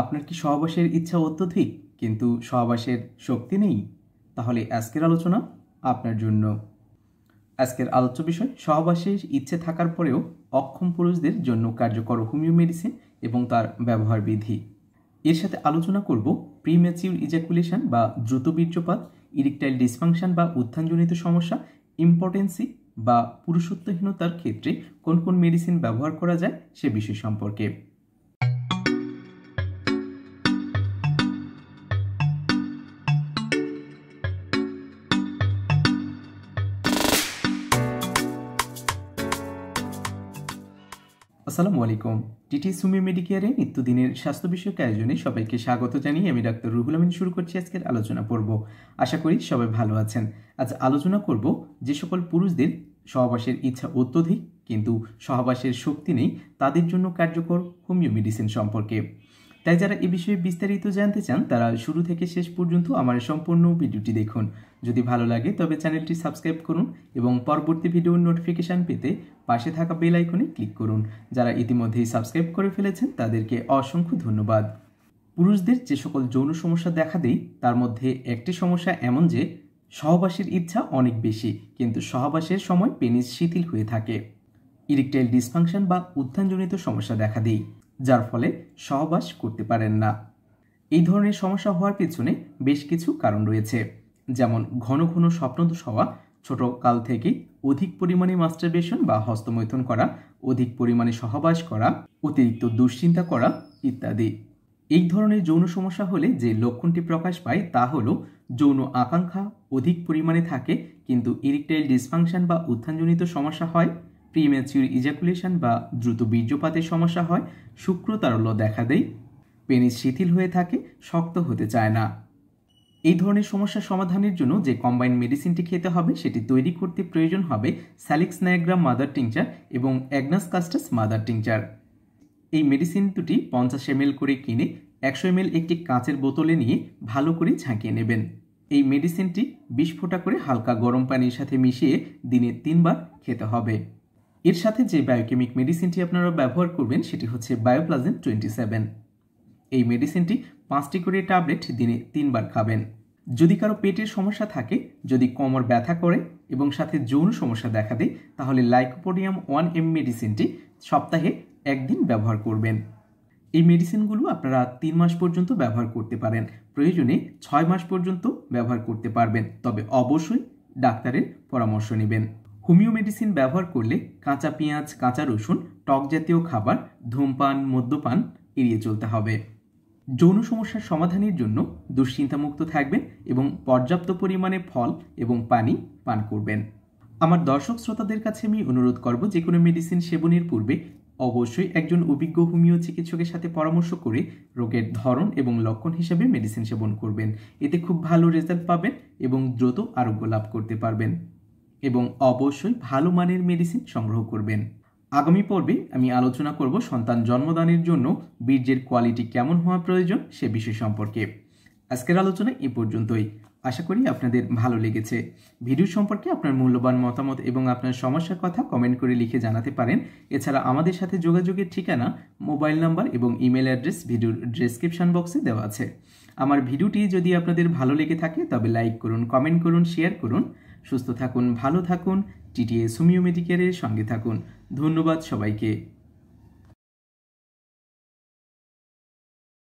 আপনার কি সহবাসের ইচ্ছা অত্যধিক কিন্তু সহবাসের শক্তি নেই তাহলে আজকের আলোচনা আপনার জন্য আজকের আলোচ্য বিষয় সহবাসের ইচ্ছে থাকার পরেও অক্ষম পুরুষদের জন্য কার্যকর হোমিও মেডিসিন এবং তার ব্যবহার বিধি এর সাথে আলোচনা করব প্রিম্যাচিউর ইজাকুলেশন বা দ্রুত বীর্যপাত ইরেকটাইল ডিসফাংশন বা উত্থানজনিত সমস্যা ইম্পর্টেন্সি বা পুরুষত্বহীনতার ক্ষেত্রে কোন কোন মেডিসিন ব্যবহার করা যায় সে বিষয় সম্পর্কে আসসালামু আলাইকুম টিটি সুমি মেডিকেয়ারে নিত্যদিনের স্বাস্থ্য বিষয়ক আয়োজনে সবাইকে স্বাগত জানিয়ে আমি ডাক্তার রুহুল আমিন শুরু করছি আজকের আলোচনা পর্ব আশা করি সবাই ভালো আছেন আজ আলোচনা করব যে সকল পুরুষদের সহবাসের ইচ্ছা অত্যধিক কিন্তু সহবাসের শক্তি নেই তাদের জন্য কার্যকর হোমিও মেডিসিন সম্পর্কে তাই যারা এ বিষয়ে বিস্তারিত জানতে চান তারা শুরু থেকে শেষ পর্যন্ত আমার সম্পূর্ণ ভিডিওটি দেখুন যদি ভালো লাগে তবে চ্যানেলটি সাবস্ক্রাইব করুন এবং পরবর্তী ভিডিওর নোটিফিকেশান পেতে পাশে থাকা বেল আইকনে ক্লিক করুন যারা ইতিমধ্যেই সাবস্ক্রাইব করে ফেলেছেন তাদেরকে অসংখ্য ধন্যবাদ পুরুষদের যে সকল যৌন সমস্যা দেখা দেয় তার মধ্যে একটি সমস্যা এমন যে সহবাসের ইচ্ছা অনেক বেশি কিন্তু সহবাসের সময় পেনিস শিথিল হয়ে থাকে ইরেকটাইল ডিসফাংশন বা উত্থানজনিত সমস্যা দেখা দেয় যার ফলে সহবাস করতে পারেন না এই ধরনের সমস্যা হওয়ার পেছনে বেশ কিছু কারণ রয়েছে যেমন ঘন ঘন স্বপ্নদোষ হওয়া ছোট কাল থেকে অধিক পরিমাণে মাস্টারবেশন বা হস্তমৈথন করা অধিক পরিমাণে সহবাস করা অতিরিক্ত দুশ্চিন্তা করা ইত্যাদি এই ধরনের যৌন সমস্যা হলে যে লক্ষণটি প্রকাশ পায় তা হল যৌন আকাঙ্ক্ষা অধিক পরিমাণে থাকে কিন্তু ইরিকটাইল ডিসফাংশন বা উত্থানজনিত সমস্যা হয় প্রিমেচিউর ইজাকুলেশন বা দ্রুত বীর্যপাতের সমস্যা হয় শুক্র তারল্য দেখা দেয় পেনিস শিথিল হয়ে থাকে শক্ত হতে চায় না এই ধরনের সমস্যা সমাধানের জন্য যে কম্বাইন মেডিসিনটি খেতে হবে সেটি তৈরি করতে প্রয়োজন হবে স্যালিক্স নায়াগ্রাম মাদার টিংচার এবং অ্যাগনাস কাস্টাস মাদার টিংচার এই মেডিসিন দুটি পঞ্চাশ এম করে কিনে একশো এম একটি কাঁচের বোতলে নিয়ে ভালো করে ঝাঁকিয়ে নেবেন এই মেডিসিনটি বিশ ফোঁটা করে হালকা গরম পানির সাথে মিশিয়ে দিনে তিনবার খেতে হবে এর সাথে যে বায়োকেমিক মেডিসিনটি আপনারা ব্যবহার করবেন সেটি হচ্ছে বায়োপ্লাজেন টোয়েন্টি সেভেন এই মেডিসিনটি পাঁচটি করে ট্যাবলেট দিনে তিনবার খাবেন যদি কারো পেটের সমস্যা থাকে যদি কোমর ব্যথা করে এবং সাথে যৌন সমস্যা দেখা দেয় তাহলে লাইকোপোডিয়াম ওয়ান এম মেডিসিনটি সপ্তাহে একদিন ব্যবহার করবেন এই মেডিসিনগুলো আপনারা তিন মাস পর্যন্ত ব্যবহার করতে পারেন প্রয়োজনে ছয় মাস পর্যন্ত ব্যবহার করতে পারবেন তবে অবশ্যই ডাক্তারের পরামর্শ নেবেন হোমিও মেডিসিন ব্যবহার করলে কাঁচা পেঁয়াজ কাঁচা রসুন টক জাতীয় খাবার ধূমপান মদ্যপান এড়িয়ে চলতে হবে যৌন সমস্যার সমাধানের জন্য দুশ্চিন্তামুক্ত থাকবেন এবং পর্যাপ্ত পরিমাণে ফল এবং পানি পান করবেন আমার দর্শক শ্রোতাদের কাছে আমি অনুরোধ করব যে কোনো মেডিসিন সেবনের পূর্বে অবশ্যই একজন অভিজ্ঞ হোমিও চিকিৎসকের সাথে পরামর্শ করে রোগের ধরন এবং লক্ষণ হিসেবে মেডিসিন সেবন করবেন এতে খুব ভালো রেজাল্ট পাবেন এবং দ্রুত আরোগ্য লাভ করতে পারবেন এবং অবশ্যই ভালো মানের মেডিসিন সংগ্রহ করবেন আগামী পর্বে আমি আলোচনা করব সন্তান জন্মদানের জন্য বীর্যের কোয়ালিটি কেমন হওয়া প্রয়োজন সে বিষয় সম্পর্কে আজকের আলোচনা এ পর্যন্তই আশা করি আপনাদের ভালো লেগেছে ভিডিও সম্পর্কে আপনার মূল্যবান মতামত এবং আপনার সমস্যার কথা কমেন্ট করে লিখে জানাতে পারেন এছাড়া আমাদের সাথে যোগাযোগের ঠিকানা মোবাইল নাম্বার এবং ইমেল অ্যাড্রেস ভিডিওর ডিসক্রিপশান বক্সে দেওয়া আছে আমার ভিডিওটি যদি আপনাদের ভালো লেগে থাকে তবে লাইক করুন কমেন্ট করুন শেয়ার করুন সুস্থ থাকুন ভালো থাকুন টিটিএস হোমিও মেডিকেলের সঙ্গে থাকুন ধন্যবাদ সবাইকে